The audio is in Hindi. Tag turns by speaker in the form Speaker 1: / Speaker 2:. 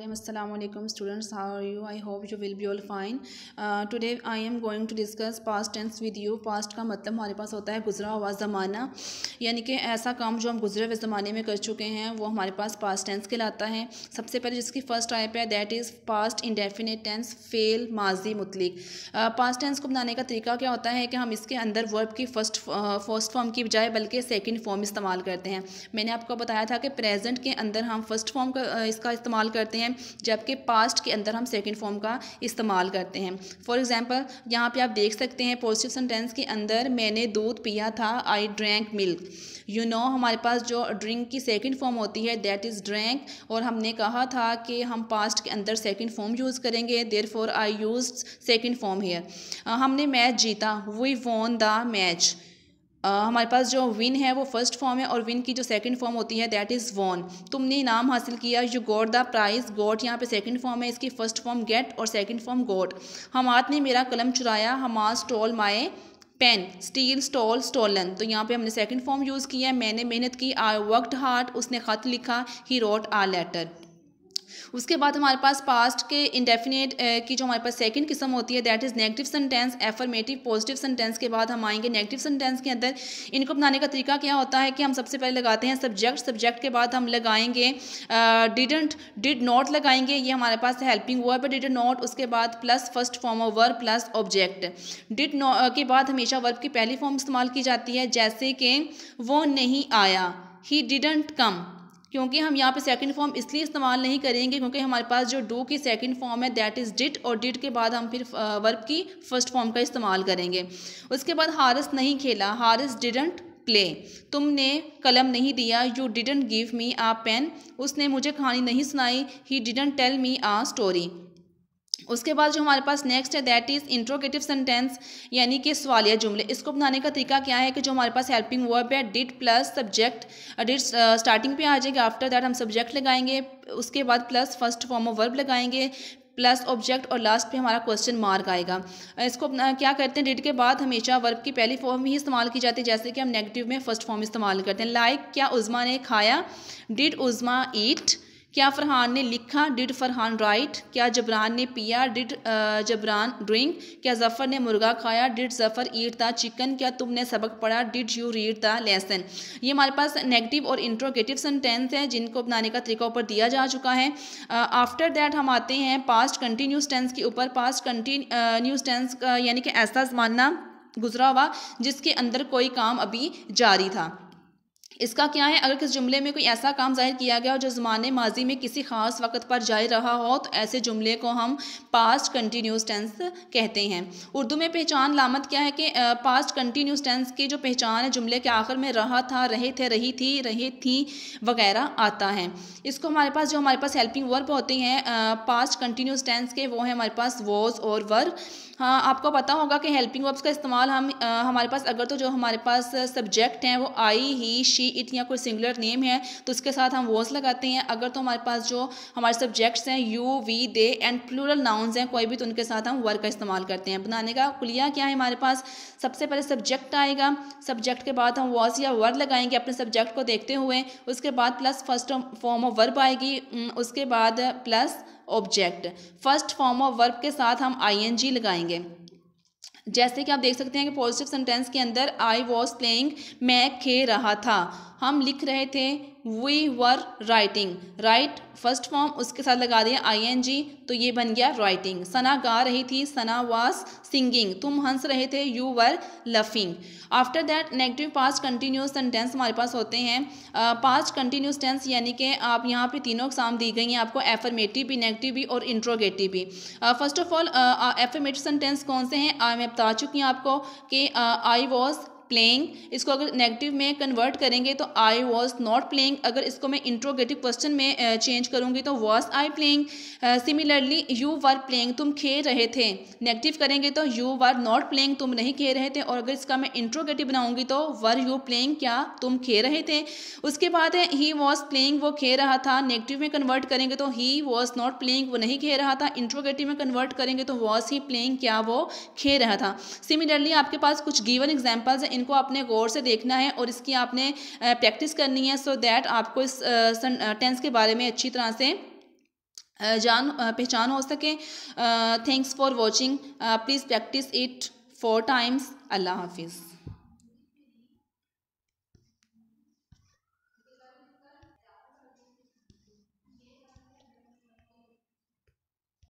Speaker 1: Rahim students students are you I hope you will be all fine uh, today I am going to discuss past tense with you का मतलब हमारे पास होता है गुजरा हुआ ज़माना यानी कि ऐसा काम जो हम गुजरे हुए ज़माने में कर चुके हैं वो हमारे पास टेंस के कहलाता है सबसे पहले जिसकी फर्स्ट टाइप है is past indefinite tense फेल माजी मुतलिक पास्ट uh, टेंस को बनाने का तरीका क्या होता है कि हम इसके अंदर वर्ब की फर्स्ट फर्स्ट फॉर्म की बजाय बल्कि सेकेंड फॉर्म इस्तेमाल करते हैं मैंने आपको बताया था कि प्रेजेंट के अंदर हम फर्स्ट फॉर्म का uh, इसका इस्तेमाल करते हैं हैं जबकि पास्ट के अंदर हम सेकेंड फॉर्म का इस्तेमाल करते हैं फॉर एग्ज़ाम्पल यहाँ पर आप देख सकते हैं पॉजिटिव सेंटेंस के अंदर मैंने दूध पिया था I drank milk you know हमारे पास जो ड्रिंक की सेकेंड फॉर्म होती है दैट इज़ ड्रैंक और हमने कहा था कि हम पास्ट के अंदर सेकेंड फॉर्म यूज़ करेंगे therefore I use second form here हमने मैच जीता वी वॉन द मैच हमारे पास जो विन है वो फर्स्ट फॉर्म है और विन की जो सेकंड फॉर्म होती है दैट इज़ वॉन तुमने इनाम हासिल किया you got the prize got यहाँ पे सेकंड फॉर्म है इसकी फर्स्ट फॉर्म गेट और सेकंड फॉर्म गॉट हमात ने मेरा कलम चुराया हमार स्टॉल माए पेन स्टील स्टॉल स्टॉलन तो यहाँ पे हमने सेकंड फॉर्म यूज़ किया मैंने मेहनत की आई वर्कड हार्ट उसने ख़त लिखा ही रोट आ लेटर उसके बाद हमारे पास पास्ट के इंडेफिनेट की जो हमारे पास सेकंड किस्म होती है that is negative sentence affirmative positive sentence के बाद हम आएंगे नेगेटिव सेंटेंस के अंदर इनको बनाने का तरीका क्या होता है कि हम सबसे पहले लगाते हैं सब्जेक्ट सब्जेक्ट के बाद हम लगाएंगे डिडेंट डिड नॉट लगाएंगे ये हमारे पास हेल्पिंग वर्ब डिड नॉट उसके बाद plus first form of verb plus object did के बाद हमेशा वर्ब की पहली फॉर्म इस्तेमाल की जाती है जैसे कि वो नहीं आया ही डिडेंट कम क्योंकि हम यहाँ पे सेकंड फॉर्म इसलिए इस्तेमाल नहीं करेंगे क्योंकि हमारे पास जो डू की सेकंड फॉर्म है दैट इज़ डिट और डिट के बाद हम फिर वर्ब की फर्स्ट फॉर्म का इस्तेमाल करेंगे उसके बाद हारस नहीं खेला हारस डिडंट प्ले तुमने कलम नहीं दिया you didn't give me a pen उसने मुझे कहानी नहीं सुनाई he didn't tell me a story उसके बाद जो हमारे पास नेक्स्ट है दैट इज़ इंट्रोगेटिव सेंटेंस यानी कि सवालिया जुमले इसको बनाने का तरीका क्या है कि जो हमारे पास हेल्पिंग वर्ब है did plus subject did starting पे आ जाएगा आफ्टर दैट हम सब्जेक्ट लगाएंगे उसके बाद plus first form of verb लगाएंगे प्लस ऑब्जेक्ट और लास्ट पे हमारा क्वेश्चन मार्क आएगा इसको क्या करते हैं डेट के बाद हमेशा वर्ब की पहली फॉर्म ही इस्तेमाल की जाती है जैसे कि हम नेगेटिव में फर्स्ट फॉर्म इस्तेमाल करते हैं लाइक like, क्या उज़मा ने खाया डिड उज़मा ईट क्या फरहान ने लिखा डिड फरहान राइट क्या जबरान ने पिया डिड जबरान ड्रिंक क्या जफ़र ने मुर्गा खाया did Zafar eat the chicken क्या तुमने सबक पढ़ा did you read the lesson ये हमारे पास नेगेटिव और इंट्रोगेटिव सेंटेंस हैं जिनको अपनाने का तरीका ऊपर दिया जा चुका है आफ्टर uh, दैट हम आते हैं पास्ट कंटिन्यूस टेंस के ऊपर पास्ट कंटिन्यूस टेंस यानी कि ऐसा जमाना गुजरा हुआ जिसके अंदर कोई काम अभी जारी था इसका क्या है अगर किस जुमले में कोई ऐसा काम जाहिर किया गया हो जो ज़माने माजी में किसी खास वक्त पर जा रहा हो तो ऐसे जुमले को हम पास्ट कंटिन्यूस टेंस कहते हैं उर्दू में पहचान लामत क्या है कि पास्ट कंटिन्यूस टेंस की जो पहचान है जुमले के आखिर में रहा था रहे थे रही थी रहे थी वगैरह आता है इसको हमारे पास जो हमारे पास हेल्पिंग वर्ब होते हैं पास्ट कंटिन्यूस टेंस के वो हैं हमारे पास वॉज और वर हाँ आपको पता होगा कि हेल्पिंग वर्ब्स का इस्तेमाल हम आ, हमारे पास अगर तो जो हमारे पास सब्जेक्ट हैं वो आई ही शी इट या कोई सिंगुलर नेम है तो उसके साथ हम वॉज लगाते हैं अगर तो हमारे पास जो हमारे सब्जेक्ट्स हैं you we they and plural nouns हैं कोई भी तो उनके साथ हम वर्ग का इस्तेमाल करते हैं बनाने का कुलिया क्या है हमारे पास सबसे पहले सब्जेक्ट आएगा सब्जेक्ट के बाद हम वॉज या वर्ग लगाएंगे अपने सब्जेक्ट को देखते हुए उसके बाद plus first form of verb आएगी उसके बाद plus object first form of verb के साथ हम आई लगाएंगे जैसे कि आप देख सकते हैं कि पॉजिटिव सेंटेंस के अंदर आई वॉज प्लेइंग मैं खेल रहा था हम लिख रहे थे we were writing write first form उसके साथ लगा दिया जी तो ये बन गया राइटिंग सना गा रही थी सना वास सिंगिंग तुम हंस रहे थे you were laughing after that negative past continuous sentence हमारे पास होते हैं पास कंटिन्यूस टेंस यानी कि आप यहाँ पे तीनों एग्जाम दी गई हैं आपको एफर्मेटिव भी नेगेटिव भी और इंट्रोगेटिव भी first of all affirmative sentence कौन से हैं मैं बता चुकी हूँ आपको कि आई वॉज प्लेइंग इसको अगर नेगेटिव में कन्वर्ट करेंगे तो आई वॉज नॉट प्लेइंग अगर इसको मैं इंट्रोगेटिव क्वेश्चन में चेंज करूँगी तो was I playing similarly you were playing तुम खेल रहे थे नेगेटिव करेंगे तो यू वर नॉट प्लेइंग तुम नहीं खेल रहे थे और अगर इसका मैं इंट्रोगेटिव बनाऊंगी तो वर यू प्लेइंग क्या तुम खेल रहे थे उसके बाद है ही वॉज प्लेइंग वो खेल रहा था नेगेटिव में कन्वर्ट करेंगे तो ही वॉज नॉट प्लेइंग वो नहीं खेल रहा था इंट्रोगेटिव में कन्वर्ट करेंगे तो वॉज ही प्लेइंग क्या वो खेल रहा था सिमिलरली आपके पास कुछ गिवन एग्जाम्पल्स हैं इनको आपने गौर से देखना है और इसकी आपने प्रैक्टिस करनी है सो दैट आपको इस टेंस के बारे में अच्छी तरह से जान पहचान हो सके thanks for watching please practise it four times अल्लाह हाफिज़